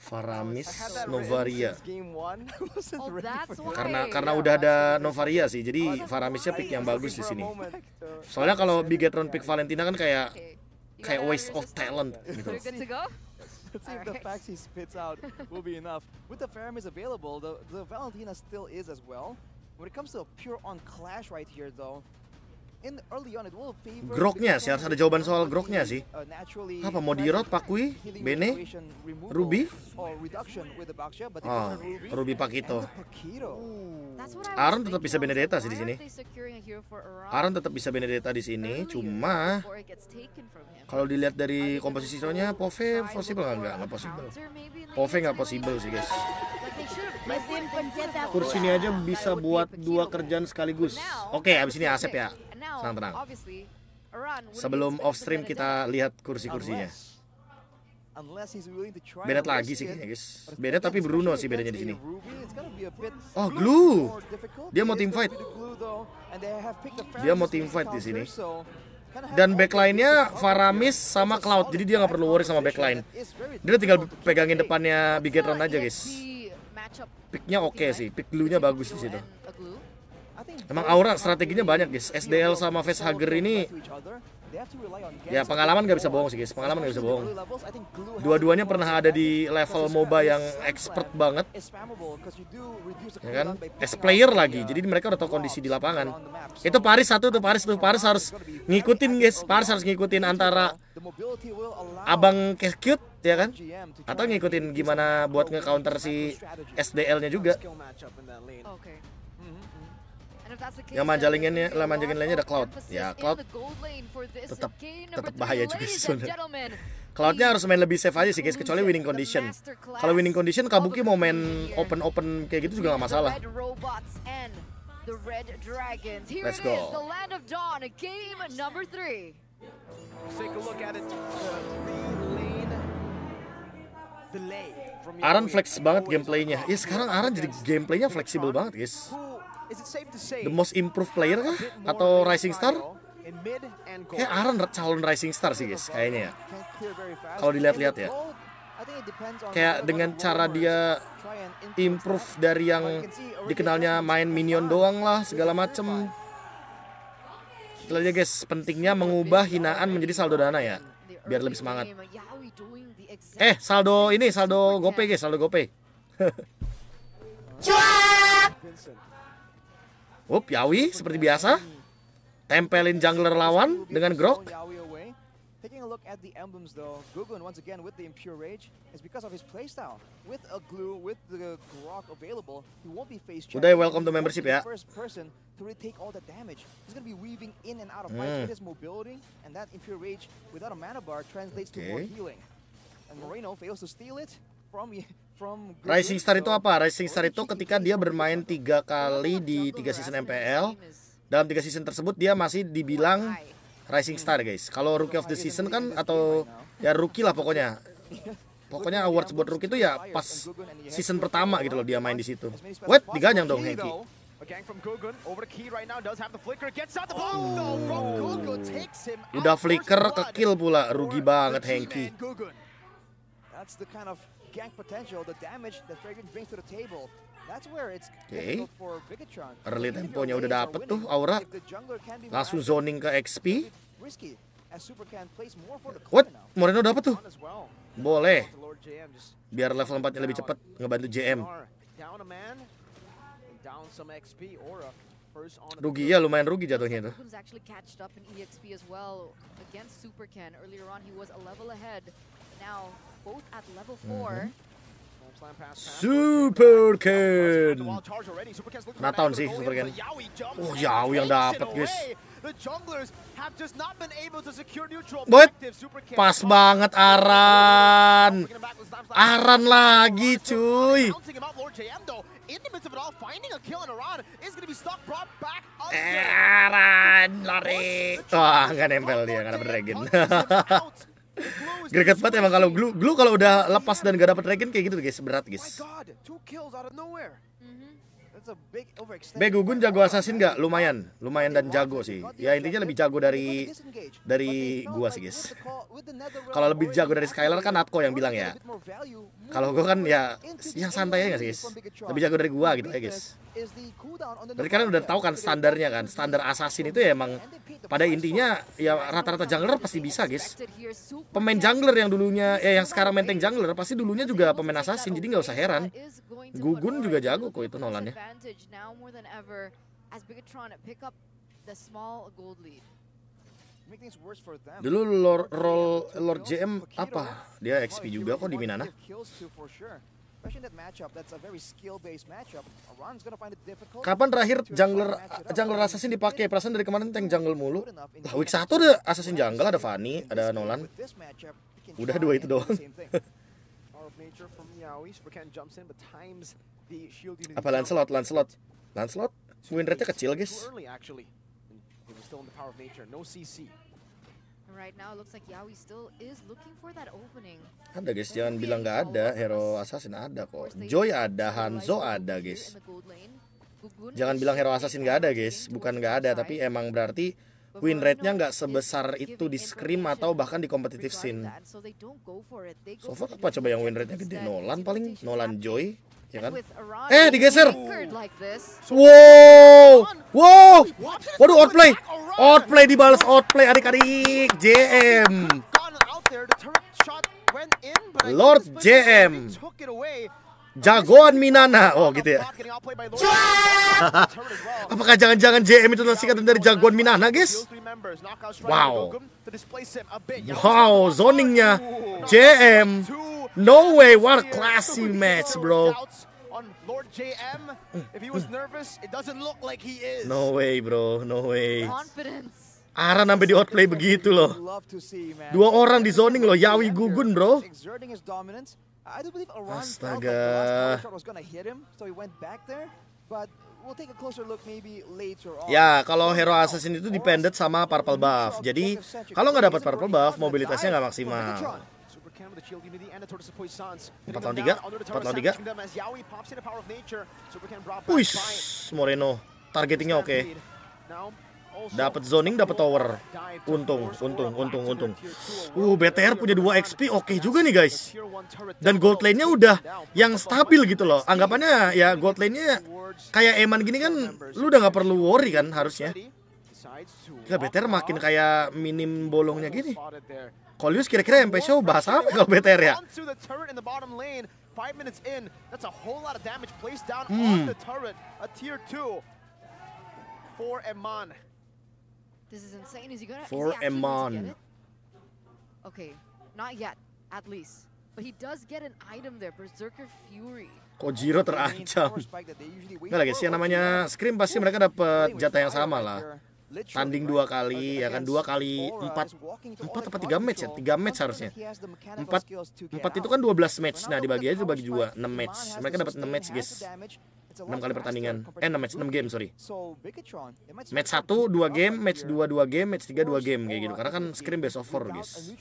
Faramis Novaria. Oh, karena karena udah ada Novaria sih, jadi oh, Faramisnya pick yang bagus di sini. Uh, Soalnya kalau Bigetron pick Valentina kan kayak kayak waste of talent gitu. Let's see if the facts he spits out will be enough. With the Faramis available, the, the Valentina still is as well. When it comes to a pure on clash right here though, Groknya sih harus ada jawaban soal groknya sih. Uh, apa mau dirot Pakui, uh, Bene, Ruby? Oh, Ruby Pakito. Aaron tetap bisa Benedetta sih di sini. Aaron tetap bisa Benedetta di sini, cuma kalau dilihat dari komposisi soalnya Pove possible nggak? Nggak possible. Pove nggak possible sih guys. Kursi ini aja bisa buat dua kerjaan sekaligus. Oke, okay, abis ini Asep ya. Tenang, tenang. Sebelum off stream kita lihat kursi-kursinya. Beda lagi sih kayaknya guys. Beda tapi Bruno sih bedanya di sini. Oh glue. Dia mau team fight. Dia mau team fight di sini. Dan backline-nya Faramis sama Cloud, jadi dia nggak perlu worry sama backline. Dia tinggal pegangin depannya Bigetron aja guys. Picknya oke okay sih, pick glue-nya bagus di situ. Emang aura strateginya banyak guys. SDL sama hugger ini ya pengalaman gak bisa bohong sih guys. Pengalaman gak bisa bohong. Dua-duanya pernah ada di level MOBA yang expert banget. Ya kan? As player lagi. Jadi mereka udah tahu kondisi di lapangan. Itu Paris satu tuh Paris tuh Paris harus ngikutin guys. Paris harus ngikutin antara abang cute ya kan atau ngikutin gimana buat nge-counter si SDL-nya juga yang manjalinginnya lah manjalingin lainnya ada Cloud ya Cloud tetap tetap bahaya juga sih sebenarnya Cloudnya harus main lebih safe aja sih guys kecuali winning condition kalau winning condition Kabuki mau main open open kayak gitu juga nggak masalah Let's go. Aran flex banget gameplaynya. Ya sekarang Aran jadi gameplaynya fleksibel banget guys the most improved player kah? Atau rising star? Kayak Aaron calon rising star sih guys, kayaknya ya. Kalau dilihat-lihat ya. Kayak dengan cara dia improve dari yang dikenalnya main minion doang lah, segala macem. Itu aja guys, pentingnya mengubah hinaan menjadi saldo dana ya. Biar lebih semangat. Eh, saldo ini, saldo gopay guys, saldo gopay. Cuak! Up, Yawi seperti biasa. Tempelin jungler lawan dengan Grok. Taking a welcome to membership ya. First person Rising Star itu apa? Rising Star itu ketika dia bermain tiga kali di tiga season MPL. Dalam tiga season tersebut dia masih dibilang Rising Star guys. Kalau Rookie of the Season kan atau ya rookie lah pokoknya. Pokoknya awards buat rookie itu ya pas season pertama gitu loh dia main di situ. Wait, diganyang dong Henki. Udah flicker ke kill pula, rugi banget Henki gank potential, the damage that Fragrant brings to the table. That's where it's okay. for Bigatron. Early temponya udah dapet tuh aura. Langsung zoning ke XP. What? Moreno dapet tuh. Boleh. Biar level 4-nya lebih cepat ngebantu JM. Rugi ya, lumayan rugi jatuhnya itu. E now both at level Mm mm-hmm. -hmm. Super Ken. Naton sih Super Ken. Oh, Yawi yang dapat, guys. Boy, pas banget Aran. Aran lagi, cuy. Eh, Aran lari. Wah, nggak nempel dia karena dragon. Greget banget emang kalau glue glue kalau udah lepas dan gak dapet regen kayak gitu guys berat guys Be Gugun jago assassin gak? Lumayan, lumayan dan jago sih. Ya intinya lebih jago dari dari gua sih guys. Kalau lebih jago dari Skylar kan Natko yang bilang ya. Kalau gua kan ya yang santai aja gak sih guys. Lebih jago dari gua gitu ya guys. Berarti kalian udah tahu kan standarnya kan, standar assassin itu ya emang pada intinya ya rata-rata jungler pasti bisa guys. Pemain jungler yang dulunya ya yang sekarang menteng jungler pasti dulunya juga pemain assassin jadi nggak usah heran. Gugun juga jago kok itu nolannya advantage now more than ever as Bigatron pick up the small gold lead. Dulu Lord, Roll, Lord JM apa? Dia XP juga kok di Minana. Kapan terakhir jungler uh, jungler assassin dipakai? Perasaan dari kemarin tank jungle mulu. Lah week 1 ada assassin jungle, ada Fanny, ada Nolan. Udah dua itu doang. Apa Lancelot? Lancelot? Lancelot? Win rate-nya kecil, guys. Ada guys, jangan bilang nggak ada. Hero Assassin ada kok. Joy ada, Hanzo ada guys. Jangan bilang Hero Assassin nggak ada guys. Bukan nggak ada, tapi emang berarti win rate-nya nggak sebesar itu di scrim atau bahkan di kompetitif scene. So far apa coba yang win rate-nya gede? Nolan paling, Nolan Joy ya kan? Eh, digeser. Wow. Wow. Waduh, outplay. Outplay dibalas outplay adik-adik. JM. Lord JM. Jagoan Minana. Oh, gitu ya. Apakah jangan-jangan JM itu adalah singkatan dari jagoan Minana, guys? Wow. Wow, zoningnya JM. No way. What a classy match, bro. Lord JM. If he was nervous, it doesn't look like he is. No way, bro. No way. Aran sampai di outplay begitu loh. Dua orang di zoning loh, Yawi Gugun, bro. Astaga. Ya, kalau Hero Assassin itu dependent sama Purple Buff. Jadi, kalau nggak dapat Purple Buff, mobilitasnya nggak maksimal. Empat lawan tiga, empat lawan tiga. Wih, Moreno, targetingnya oke. Okay. Dapat zoning, dapat tower. Untung, untung, untung, untung. Uh, BTR punya dua XP, oke okay juga nih guys. Dan gold lane-nya udah yang stabil gitu loh. Anggapannya ya gold lane-nya kayak Eman gini kan, lu udah gak perlu worry kan harusnya. Ya BTR makin kayak minim bolongnya gini. Kolius kira-kira MP Show bahas apa kalau BTR ya? Hmm. For Eman. This is insane. Is he gonna? For Eman. Okay, not yet, at least. But he does get an item there, Berserker Fury. Kojiro terancam. Nggak lagi sih namanya Scream pasti mereka dapat jatah yang sama lah tanding dua kali ya kan dua kali empat empat atau ya? tiga match ya tiga match harusnya empat empat itu kan dua belas match nah dibagi aja bagi dua enam match mereka dapat enam match guys Enam kali pertandingan eh enam match enam game sorry match satu dua game match dua dua game match tiga dua game kayak gitu karena kan scrim best of four guys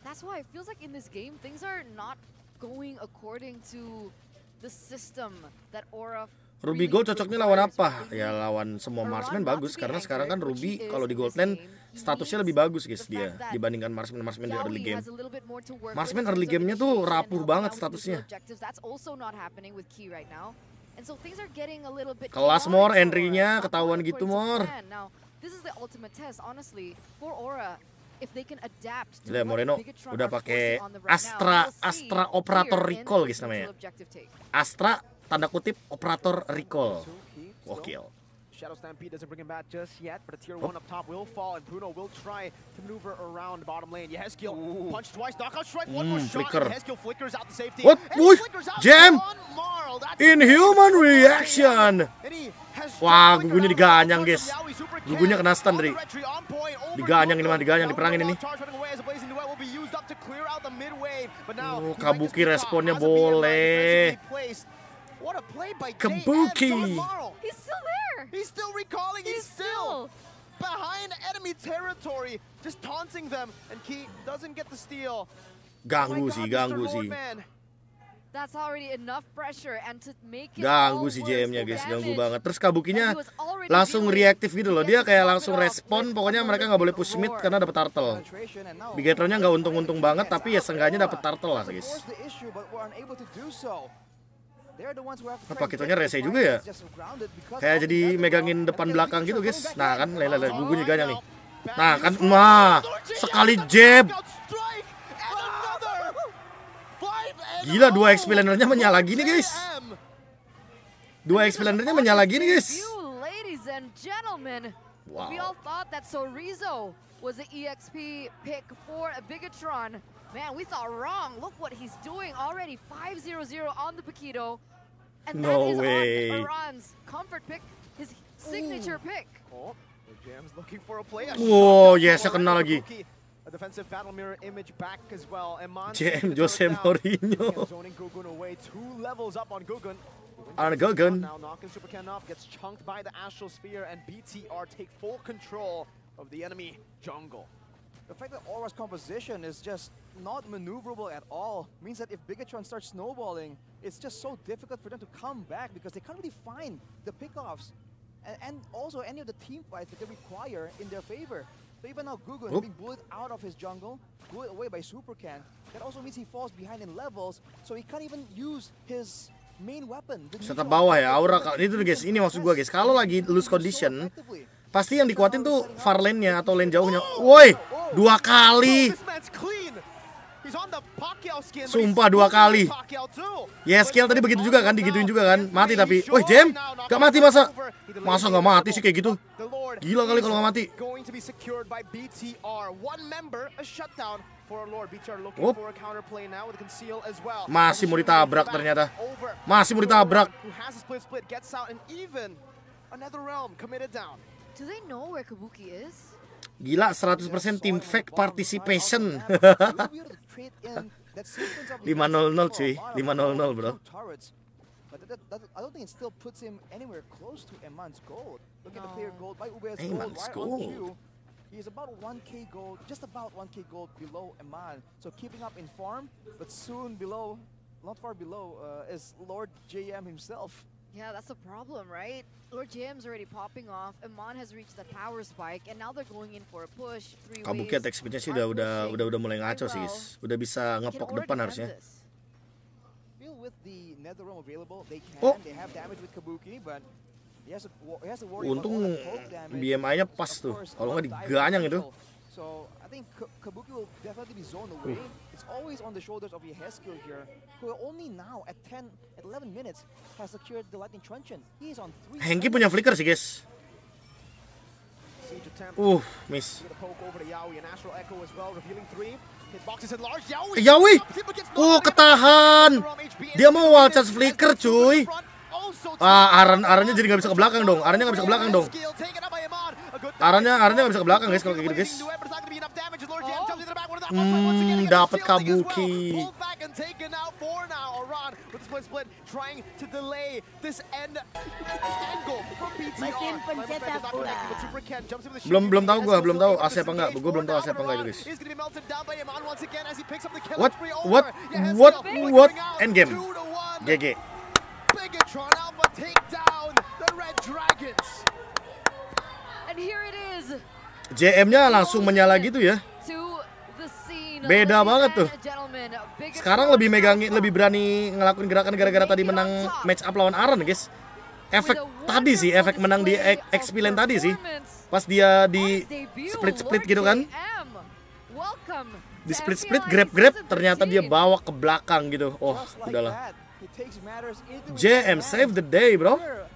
That's why it feels like in this game things are not going according to the system that Aura Ruby Gold cocoknya lawan apa? Ya lawan semua marksman bagus karena sekarang kan Ruby kalau di Gold Lane statusnya lebih bagus guys dia dibandingkan marksman marksman di early game. Marksman early gamenya tuh rapuh banget statusnya. Kelas more entry-nya ketahuan gitu more. Lihat Moreno udah pakai Astra Astra operator recall guys namanya. Astra tanda kutip operator recall. Wakil. Shadow Stampede doesn't bring him back just yet, but a tier oh. one up top will fall, and Bruno will try to maneuver around bottom lane. Yehezkiel Ooh. punch twice, knockout strike, one more mm, shot. Flicker. Yehezkiel flickers out the safety. What? Uy, jam! Inhuman reaction! Wah, gugunya diganyang, guys. Gugunya kena stun dari. Diganyang ini mah, diganyang, diperangin ini. Oh, Kabuki responnya boleh. What a play by Kabuki. He's still there. He's still recalling. He's, He's still, still behind enemy territory, just taunting them, and Key doesn't get the steal. Ganggu sih, ganggu sih. That's already enough pressure and to make it ganggu sih JM-nya guys, ganggu banget. Terus Kabukinya langsung reaktif gitu loh. Dia kayak langsung respon, pokoknya mereka nggak boleh push mid karena dapat turtle. Bigetronnya nggak untung-untung banget, tapi ya seenggaknya dapat turtle lah guys. Apa kitanya rese juga ya? Kayak jadi megangin depan belakang gitu, guys. Nah, kan lele lele gugunya ganyang nih. Nah, kan mah sekali jab. Gila dua explanernya oh. menyala gini, guys. Dua explanernya menyala gini, guys. Wow. Man, we thought wrong. Look what he's doing already. 5-0-0 on the Paquito. And no that is way. on Iran's comfort pick, his signature Ooh. pick. Oh, the jam's looking for a play. oh, yes, ako lagi. A defensive battle mirror image back as well. And Jam, Jose Mourinho. Zoning Gugun away, two levels up on Gugun. On Gugun. Now Nokken Super off, gets chunked by the Astral Sphere and BTR take full control of the enemy jungle. The fact that Aura's composition is just not maneuverable at all means that if Bigatron starts snowballing, it's just so difficult for them to come back because they can't really find the pickoffs and, and also any of the team fights that they require in their favor. So even now Gugun Oop. being bullied out of his jungle, bullied away by Super Can. that also means he falls behind in levels, so he can't even use his main weapon. Serta bawah ya, aura itu guys, ini maksud gua guys, kalau lagi lose condition, pasti yang dikuatin tuh far lane-nya atau lane jauhnya. Oh! Woi! Dua kali. Sumpah dua kali. Yes, ya, skill tadi begitu juga kan, digituin juga kan. Mati tapi. Woi, Jam, gak mati masa? Masa gak mati sih kayak gitu? Gila kali kalau gak mati. Oop. Masih mau ditabrak ternyata. Masih mau ditabrak. Another realm committed Gila 100% team fake participation. 500 cuy, 500 bro. But that, that, I don't think it still puts him anywhere close to Eman's gold. Look no. at the player gold by Ube's gold gold. about 1k gold, just about 1k gold below Eman. So keeping up in form, but soon below, not far below, uh, is Lord JM himself. Yeah, that's the problem, right? Lord JM's already popping off. Iman has reached the power spike and now they're going in for a push. Three Kabuki ah, attack speednya sih udah udah udah udah mulai ngaco sih. Udah bisa ngepok depan harusnya. Oh. Untung BMI-nya pas tuh. Kalau nggak diganyang itu. So I think K- Kabuki will definitely be zoned away. It's always on the shoulders of Yeheskil here, who only now at 10, at 11 minutes has secured the lightning truncheon. He is on three. Hengki punya flicker sih guys. Uh, miss. Yawi, uh eh, oh, ketahan. Dia mau wall charge flicker cuy. Ah, Aran, Arannya jadi nggak bisa ke belakang dong. Arannya nggak bisa ke belakang dong. Arahnya arahnya gak bisa ke belakang guys kalau kayak gitu guys. Oh. Hmm, dapat kabuki. Belum belum tahu gue belum tahu AC apa enggak. gue belum tahu AC apa enggak guys. What what what what end game. GG. Bigatron Alpha take down the Red Dragons. And here JM-nya langsung menyala gitu ya. Beda banget tuh. Sekarang lebih megangin, lebih berani ngelakuin gerakan gara-gara tadi menang match up lawan Aaron, guys. Efek tadi sih, efek menang di XP lane tadi sih. Pas dia di split-split gitu kan. Di split-split grab-grab ternyata dia bawa ke belakang gitu. Oh, udahlah. JM save the day, bro.